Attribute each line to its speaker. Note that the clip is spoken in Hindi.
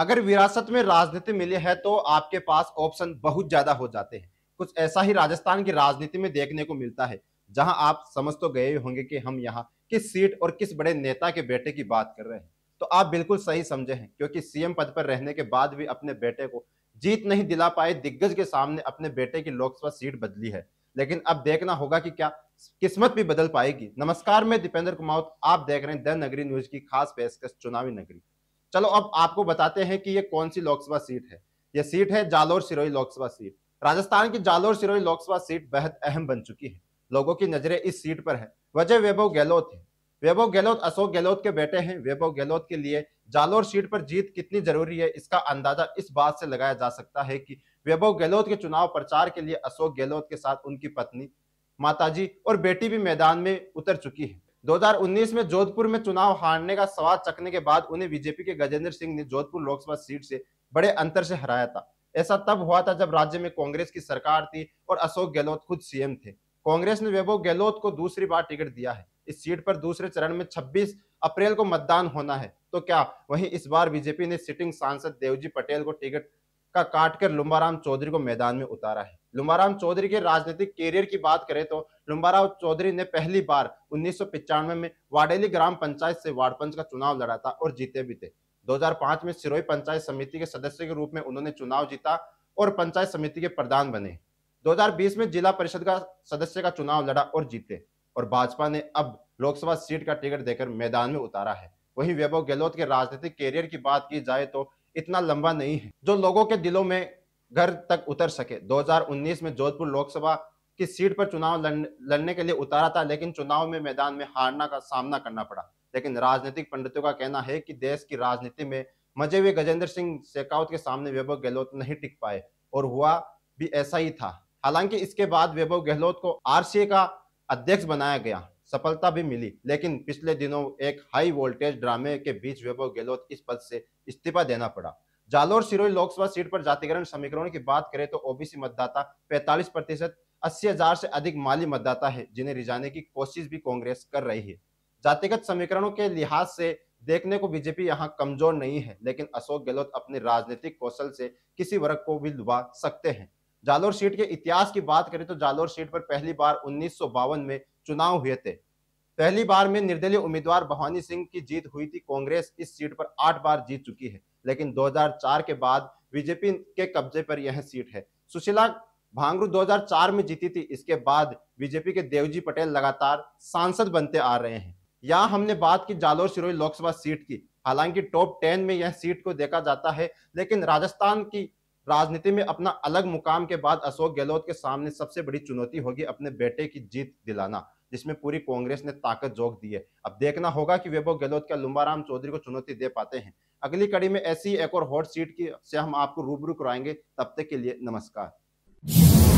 Speaker 1: अगर विरासत में राजनीति मिली है तो आपके पास ऑप्शन बहुत ज्यादा हो जाते हैं कुछ ऐसा ही राजस्थान की राजनीति में देखने को मिलता है जहां आप समझ तो गए होंगे कि हम यहाँ किस सीट और किस बड़े नेता के बेटे की बात कर रहे हैं तो आप बिल्कुल सही समझे हैं क्योंकि सीएम पद पर रहने के बाद भी अपने बेटे को जीत नहीं दिला पाए दिग्गज के सामने अपने बेटे की लोकसभा सीट बदली है लेकिन अब देखना होगा कि क्या किस्मत भी बदल पाएगी नमस्कार मैं दीपेंद्र कुमार आप देख रहे हैं द नगरी न्यूज की खास पेशकश चुनावी नगरी चलो अब आपको बताते हैं कि ये कौन सी लोकसभा सीट है ये सीट है जालोर सिरोही लोकसभा सीट राजस्थान की जालोर सिरोही लोकसभा सीट बेहद अहम बन चुकी है लोगों की नजरें इस सीट पर है वजह वैभव गहलोत है वैभव गहलोत अशोक गहलोत के बेटे हैं वैभव गहलोत के लिए जालोर सीट पर जीत कितनी जरूरी है इसका अंदाजा इस बात से लगाया जा सकता है कि वैभव गहलोत के चुनाव प्रचार के लिए अशोक गहलोत के साथ उनकी पत्नी माताजी और बेटी भी मैदान में उतर चुकी है 2019 में जोधपुर में चुनाव हारने का सवाल चकने के बाद उन्हें बीजेपी के गजेंद्र सिंह ने जोधपुर लोकसभा सीट से बड़े अंतर से हराया था ऐसा तब हुआ था जब राज्य में कांग्रेस की सरकार थी और अशोक गहलोत खुद सीएम थे कांग्रेस ने वैभव गहलोत को दूसरी बार टिकट दिया है इस सीट पर दूसरे चरण में 26 अप्रैल को मतदान होना है तो क्या वही इस बार बीजेपी ने सिटिंग सांसद देवजी पटेल को टिकट का काटकर लुम्बाराम चौधरी को मैदान में उतारा है लुम्बाराम चौधरी के राजनीतिक कैरियर की बात करें तो लुम्बाराम चौधरी ने पहली बार उन्नीस में वाडेली ग्राम पंचायत से वार्ड पंच का चुनाव लड़ा था और जीते भी थे 2005 में सिरोही पंचायत समिति के सदस्य के रूप में उन्होंने चुनाव जीता और पंचायत समिति के प्रधान बने 2020 में जिला परिषद का सदस्य का चुनाव लड़ा और जीते और भाजपा ने अब लोकसभा सीट का टिकट देकर मैदान में उतारा है वहीं वैभव गहलोत के राजनीतिक कैरियर की बात की जाए तो इतना लंबा नहीं है जो लोगों के दिलों में घर तक उतर सके 2019 में जोधपुर लोकसभा की सीट पर चुनाव लड़ने के लिए उतारा था लेकिन चुनाव में मैदान में हारना का सामना करना पड़ा लेकिन राजनीतिक पंडितों का कहना है कि देश की राजनीति में मजे हुए गजेंद्र सिंह शेखावत के सामने वैभव गहलोत नहीं टिक पाए और हुआ भी ऐसा ही था हालांकि इसके बाद वैभव गहलोत को आर का अध्यक्ष बनाया गया सफलता भी मिली लेकिन पिछले दिनों एक हाई वोल्टेज ड्रामे के बीच वैभव गहलोत इस पद से इस्तीफा देना पड़ा जालोर सिरोही लोकसभा सीट पर जातिकरण समीकरण की बात करें तो ओबीसी मतदाता 45 प्रतिशत अस्सी हजार से अधिक माली मतदाता है जिन्हें रिजाने की कोशिश भी कांग्रेस कर रही है जातिगत समीकरणों के लिहाज से देखने को बीजेपी यहाँ कमजोर नहीं है लेकिन अशोक गहलोत अपने राजनीतिक कौशल से किसी वर्ग को भी लुभा सकते हैं जालोर सीट के इतिहास की बात करें तो जालोर सीट पर पहली बार उन्नीस में चुनाव हुए थे पहली बार में निर्दलीय उम्मीदवार भवानी सिंह की जीत हुई थी कांग्रेस इस सीट पर आठ बार जीत चुकी है लेकिन 2004 के बाद बीजेपी के कब्जे पर यह सीट है सुशीला भांगरू 2004 में जीती थी इसके बाद बीजेपी के देवजी पटेल लगातार सांसद बनते आ रहे हैं यहाँ हमने बात की जालोर सिरोही लोकसभा सीट की हालांकि टॉप टेन में यह सीट को देखा जाता है लेकिन राजस्थान की राजनीति में अपना अलग मुकाम के बाद अशोक गहलोत के सामने सबसे बड़ी चुनौती होगी अपने बेटे की जीत दिलाना जिसमें पूरी कांग्रेस ने ताकत जोक दी है अब देखना होगा कि वैभव गहलोत क्या लुम्बाराम चौधरी को चुनौती दे पाते हैं अगली कड़ी में ऐसी एक और हॉट सीट की से हम आपको रूबरू कराएंगे तब तक के लिए नमस्कार